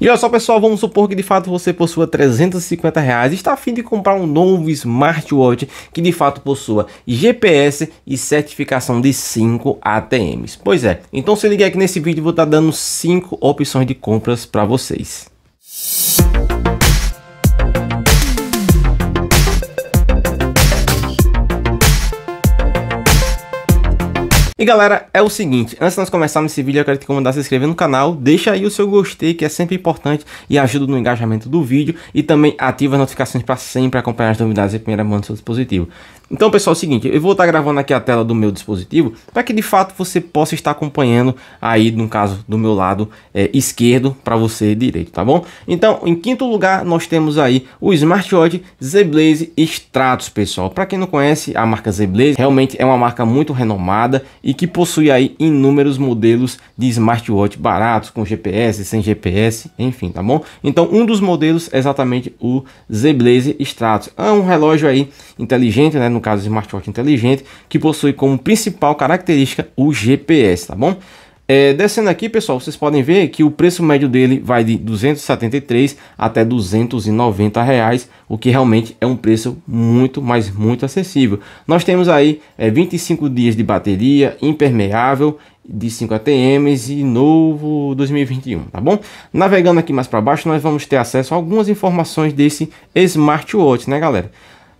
E olha só pessoal, vamos supor que de fato você possua 350 reais e está a fim de comprar um novo smartwatch que de fato possua GPS e certificação de 5 ATMs. Pois é, então se liga aqui nesse vídeo vou estar dando 5 opções de compras para vocês. galera, é o seguinte, antes de nós começarmos esse vídeo, eu quero te convidar a se inscrever no canal, deixa aí o seu gostei, que é sempre importante e ajuda no engajamento do vídeo, e também ativa as notificações para sempre acompanhar as novidades em primeira mão do seu dispositivo. Então, pessoal, é o seguinte, eu vou estar gravando aqui a tela do meu dispositivo para que de fato você possa estar acompanhando aí, no caso, do meu lado é, esquerdo para você direito, tá bom? Então, em quinto lugar, nós temos aí o smartwatch Zblaze Stratos, pessoal. Para quem não conhece a marca Zblaze realmente é uma marca muito renomada e que possui aí inúmeros modelos de smartwatch baratos, com GPS, sem GPS, enfim, tá bom? Então, um dos modelos é exatamente o Zblaze Stratos. É um relógio aí inteligente, né? no caso smartwatch inteligente, que possui como principal característica o GPS, tá bom? É, descendo aqui, pessoal, vocês podem ver que o preço médio dele vai de 273 até 290 reais, o que realmente é um preço muito, mas muito acessível. Nós temos aí é, 25 dias de bateria impermeável de 5 ATMs e novo 2021, tá bom? Navegando aqui mais para baixo, nós vamos ter acesso a algumas informações desse smartwatch, né, galera?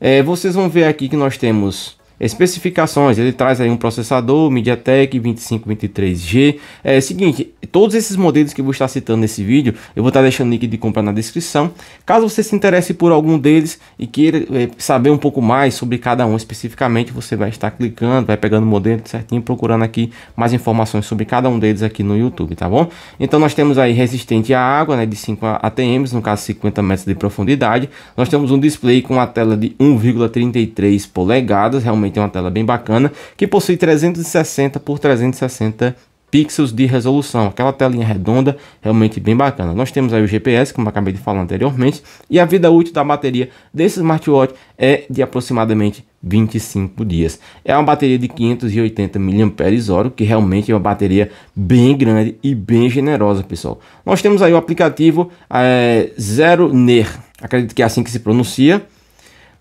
É, vocês vão ver aqui que nós temos Especificações, ele traz aí um processador MediaTek 2523G. É o seguinte, todos esses modelos que eu vou estar citando nesse vídeo, eu vou estar deixando o link de compra na descrição. Caso você se interesse por algum deles e queira é, saber um pouco mais sobre cada um especificamente, você vai estar clicando, vai pegando o modelo certinho, procurando aqui mais informações sobre cada um deles aqui no YouTube, tá bom? Então nós temos aí resistente à água, né, de 5 ATMs, no caso 50 metros de profundidade. Nós temos um display com a tela de 1,33 polegadas, realmente também tem uma tela bem bacana, que possui 360 por 360 pixels de resolução, aquela telinha redonda, realmente bem bacana. Nós temos aí o GPS, como acabei de falar anteriormente, e a vida útil da bateria desse smartwatch é de aproximadamente 25 dias. É uma bateria de 580 mAh, que realmente é uma bateria bem grande e bem generosa, pessoal. Nós temos aí o aplicativo é, eh, Zero Ner, acredito que é assim que se pronuncia,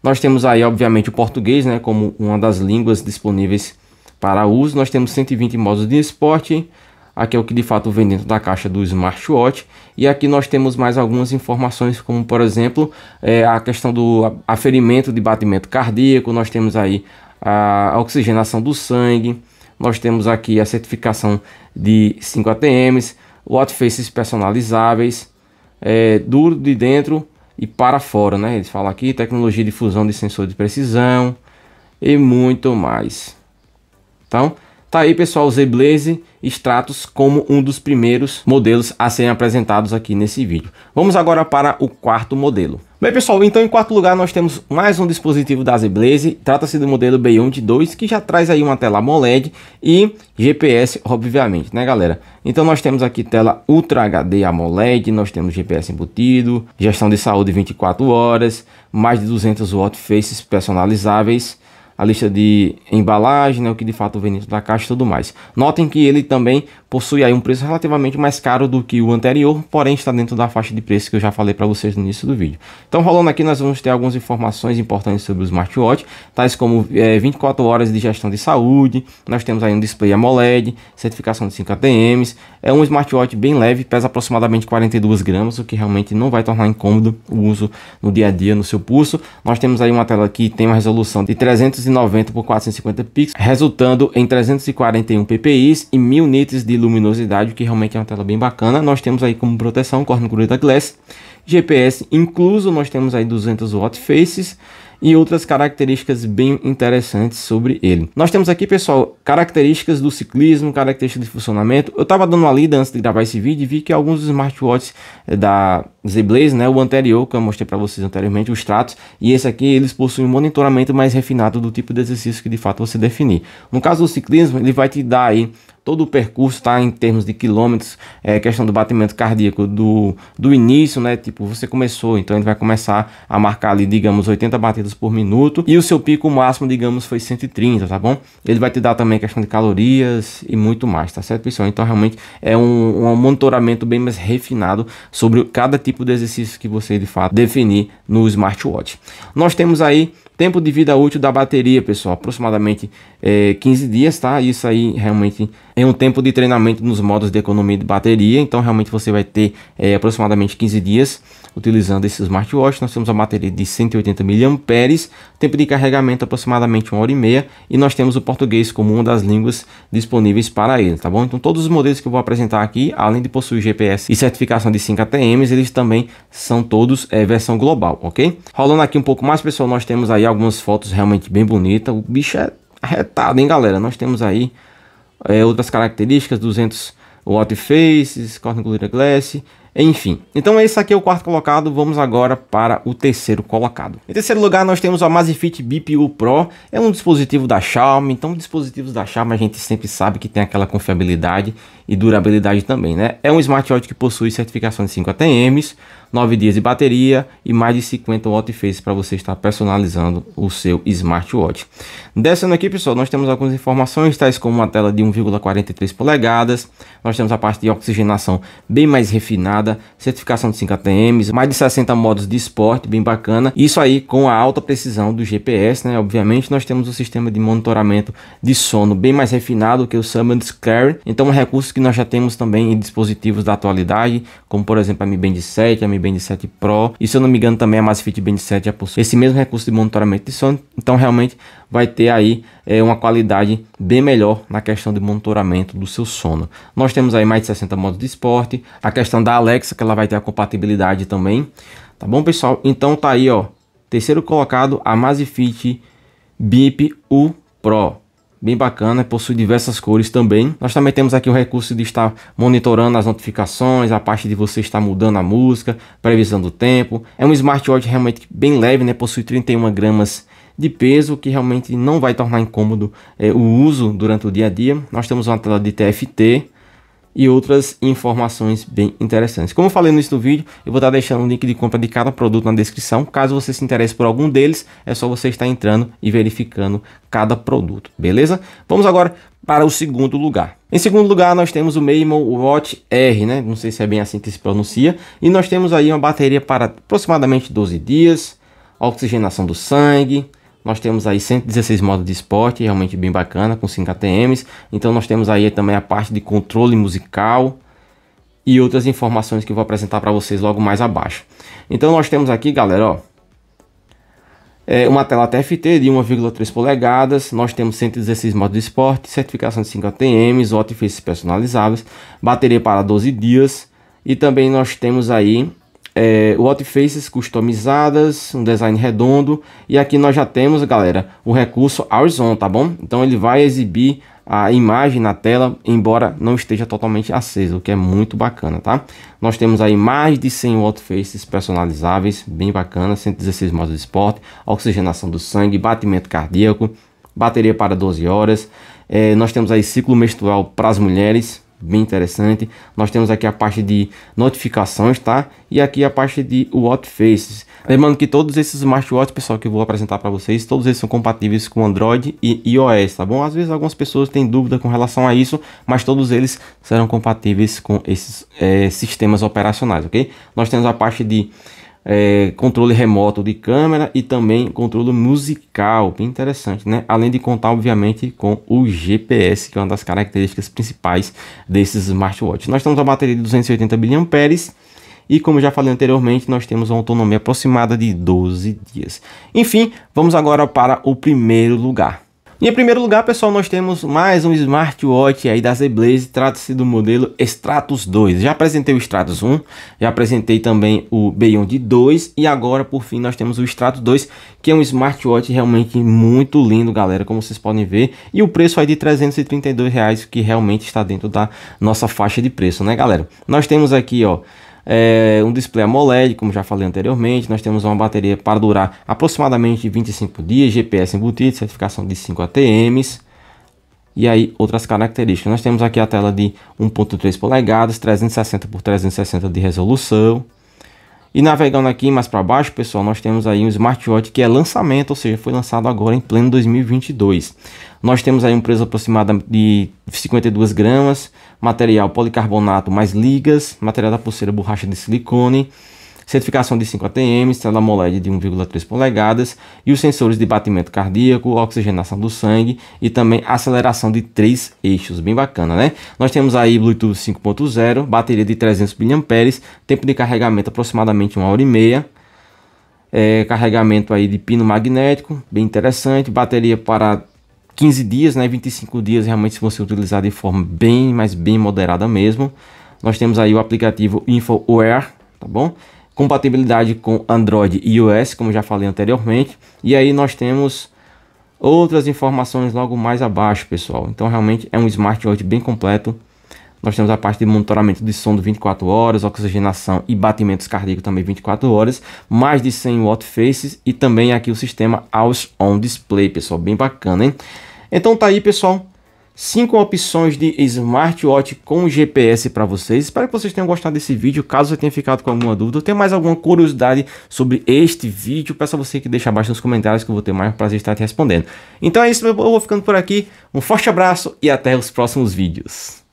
nós temos aí, obviamente, o português, né, como uma das línguas disponíveis para uso. Nós temos 120 modos de esporte. Aqui é o que de fato vem dentro da caixa do smartwatch. E aqui nós temos mais algumas informações, como por exemplo é, a questão do aferimento de batimento cardíaco. Nós temos aí a oxigenação do sangue. Nós temos aqui a certificação de 5 ATMs, watch faces personalizáveis, é, duro de dentro, e para fora, né? Eles falam aqui tecnologia de fusão de sensor de precisão e muito mais. Então, tá aí pessoal, o ZBlaze Stratos como um dos primeiros modelos a serem apresentados aqui nesse vídeo. Vamos agora para o quarto modelo. Bem pessoal, então em quarto lugar nós temos mais um dispositivo da Zblaze, trata-se do modelo Beyond 2 que já traz aí uma tela AMOLED e GPS obviamente, né galera? Então nós temos aqui tela Ultra HD AMOLED, nós temos GPS embutido, gestão de saúde 24 horas, mais de 200 watts personalizáveis, a lista de embalagem, né, o que de fato vem dentro da caixa e tudo mais. Notem que ele também possui aí um preço relativamente mais caro do que o anterior, porém está dentro da faixa de preço que eu já falei para vocês no início do vídeo. Então rolando aqui nós vamos ter algumas informações importantes sobre o smartwatch, tais como é, eh, 24 horas de gestão de saúde, nós temos aí um display AMOLED, certificação de 5 ATMs, é um smartwatch bem leve, pesa aproximadamente 42 gramas, o que realmente não vai tornar incômodo o uso no dia a dia no seu pulso. Nós temos aí uma tela que tem uma resolução de 390 por 450 pixels, resultando em 341 ppi e 1000 nits de luminosidade, que realmente é uma tela bem bacana. Nós temos aí como proteção Corning Gorilla Glass, GPS incluso, nós temos aí 200 watt faces e outras características bem interessantes sobre ele. Nós temos aqui, pessoal, características do ciclismo, características de funcionamento. Eu estava dando uma lida antes de gravar esse vídeo e vi que alguns smartwatches eh, da ZBlaze, né, o anterior que eu mostrei para vocês anteriormente, o Stratos, e esse aqui eles possuem um monitoramento mais refinado do tipo de exercício que de fato você definir. No caso do ciclismo, ele vai te dar aí todo o percurso, tá, em termos de quilômetros, é, questão do batimento cardíaco do, do início, né, tipo, você começou, então ele vai começar a marcar ali, digamos, 80 batidas por minuto, e o seu pico máximo, digamos, foi 130, tá bom? Ele vai te dar também questão de calorias e muito mais, tá certo, pessoal? Então, realmente, é um, um monitoramento bem mais refinado sobre cada tipo tipo de exercício que você de fato definir no smartwatch. Nós temos aí tempo de vida útil da bateria, pessoal, aproximadamente é, eh, 15 dias, tá? Isso aí realmente é um tempo de treinamento nos modos de economia de bateria, então realmente você vai ter é, aproximadamente 15 dias Utilizando esse smartwatch, nós temos a bateria de 180 mAh, tempo de carregamento aproximadamente 1 hora e meia, e nós temos o português como uma das línguas disponíveis para ele, tá bom? Então todos os modelos que eu vou apresentar aqui, além de possuir GPS e certificação de 5 ATMs, eles também são todos é, versão global, ok? Rolando aqui um pouco mais, pessoal, nós temos aí algumas fotos realmente bem bonitas. O bicho é arretado, hein, galera? Nós temos aí é, outras características, 200 watt faces, corningulira glass, enfim, então é esse aqui é o quarto colocado, vamos agora para o terceiro colocado. Em terceiro lugar nós temos a Mazfit BPU Pro, é um dispositivo da Xiaomi, então dispositivos da Xiaomi a gente sempre sabe que tem aquela confiabilidade e durabilidade também, né? É um smartwatch que possui certificação de 5 ATMs, 9 dias de bateria e mais de 50 wattfaces para você estar personalizando o seu smartwatch. Descendo aqui, pessoal, nós temos algumas informações, tais como uma tela de 1,43 polegadas, nós temos a parte de oxigenação bem mais refinada, certificação de 5 ATMs, mais de 60 modos de esporte, bem bacana. Isso aí com a alta precisão do GPS, né? Obviamente, nós temos o um sistema de monitoramento de sono bem mais refinado que o Summon Carry, então um recurso que nós já temos também em dispositivos da atualidade, como por exemplo a Mi Band 7, a Mi Band 7 Pro, e se eu não me engano também a Masfit Band 7 já possui esse mesmo recurso de monitoramento de som, então realmente vai ter aí é, uma qualidade bem melhor na questão de monitoramento do seu sono. Nós temos aí mais de 60 modos de esporte, a questão da Alexa, que ela vai ter a compatibilidade também, tá bom pessoal? Então tá aí ó, terceiro colocado a Masfit Bip U Pro bem bacana, possui diversas cores também. Nós também temos aqui o recurso de estar monitorando as notificações, a parte de você estar mudando a música, previsão do tempo. É um smartwatch realmente bem leve, né? Possui 31 gramas de peso, que realmente não vai tornar incômodo é, o uso durante o dia a dia. Nós temos uma tela de TFT, e outras informações bem interessantes. Como eu falei no início do vídeo, eu vou estar deixando o link de compra de cada produto na descrição. Caso você se interesse por algum deles, é só você estar entrando e verificando cada produto, beleza? Vamos agora para o segundo lugar. Em segundo lugar, nós temos o Maimon Watch R, né? Não sei se é bem assim que se pronuncia. E nós temos aí uma bateria para aproximadamente 12 dias, oxigenação do sangue, nós temos aí 116 modos de esporte, realmente bem bacana, com 5 ATMs. Então nós temos aí também a parte de controle musical e outras informações que eu vou apresentar para vocês logo mais abaixo. Então nós temos aqui, galera, ó, é uma tela TFT de 1,3 polegadas, nós temos 116 modos de esporte, certificação de 5 ATMs, ótifices personalizáveis, bateria para 12 dias e também nós temos aí é, faces customizadas, um design redondo. E aqui nós já temos, galera, o recurso Horizon, tá bom? Então ele vai exibir a imagem na tela, embora não esteja totalmente acesa, o que é muito bacana, tá? Nós temos aí mais de 100 faces personalizáveis, bem bacana, 116 modos de esporte, oxigenação do sangue, batimento cardíaco, bateria para 12 horas. É, nós temos aí ciclo menstrual para as mulheres, bem interessante. Nós temos aqui a parte de notificações, tá? E aqui a parte de Watch Faces. Lembrando que todos esses smartwatches, pessoal, que eu vou apresentar para vocês, todos eles são compatíveis com Android e iOS, tá bom? Às vezes algumas pessoas têm dúvida com relação a isso, mas todos eles serão compatíveis com esses é, sistemas operacionais, ok? Nós temos a parte de é, controle remoto de câmera e também controle musical, bem interessante, né? Além de contar, obviamente, com o GPS, que é uma das características principais desses smartwatch. Nós temos a bateria de 280 mAh e como já falei anteriormente, nós temos uma autonomia aproximada de 12 dias. Enfim, vamos agora para o primeiro lugar. E em primeiro lugar, pessoal, nós temos mais um smartwatch aí da Zblaze, trata-se do modelo Stratos 2. Já apresentei o Stratos 1, já apresentei também o Beyond 2 e agora, por fim, nós temos o Stratos 2, que é um smartwatch realmente muito lindo, galera, como vocês podem ver. E o preço aí de 332 reais, que realmente está dentro da nossa faixa de preço, né, galera? Nós temos aqui, ó, é, um display AMOLED, como já falei anteriormente. Nós temos uma bateria para durar aproximadamente 25 dias, GPS embutido, certificação de 5 ATMs. E aí outras características. Nós temos aqui a tela de 1.3 polegadas, 360 por 360 de resolução. E navegando aqui mais para baixo, pessoal, nós temos aí um smartwatch que é lançamento, ou seja, foi lançado agora em pleno 2022. Nós temos aí um peso aproximado de 52 gramas, material policarbonato mais ligas, material da pulseira borracha de silicone, certificação de 5 ATM, tela AMOLED de 1,3 polegadas e os sensores de batimento cardíaco, oxigenação do sangue e também aceleração de 3 eixos, bem bacana, né? Nós temos aí Bluetooth 5.0, bateria de 300 mAh, tempo de carregamento aproximadamente 1 hora e meia. É, carregamento aí de pino magnético, bem interessante, bateria para 15 dias, né? 25 dias realmente se você utilizar de forma bem, mas bem moderada mesmo. Nós temos aí o aplicativo InfoWare, tá bom? compatibilidade com Android e iOS, como já falei anteriormente. E aí nós temos outras informações logo mais abaixo, pessoal. Então realmente é um smartwatch bem completo. Nós temos a parte de monitoramento de sono 24 horas, oxigenação e batimentos cardíacos também 24 horas, mais de 100 watt faces e também aqui o sistema Always On Display, pessoal, bem bacana, hein? Então tá aí, pessoal cinco opções de smartwatch com GPS para vocês. Espero que vocês tenham gostado desse vídeo. Caso você tenha ficado com alguma dúvida ou tenha mais alguma curiosidade sobre este vídeo, peço a você que deixe abaixo nos comentários que eu vou ter mais prazer em estar te respondendo. Então é isso, eu vou ficando por aqui. Um forte abraço e até os próximos vídeos.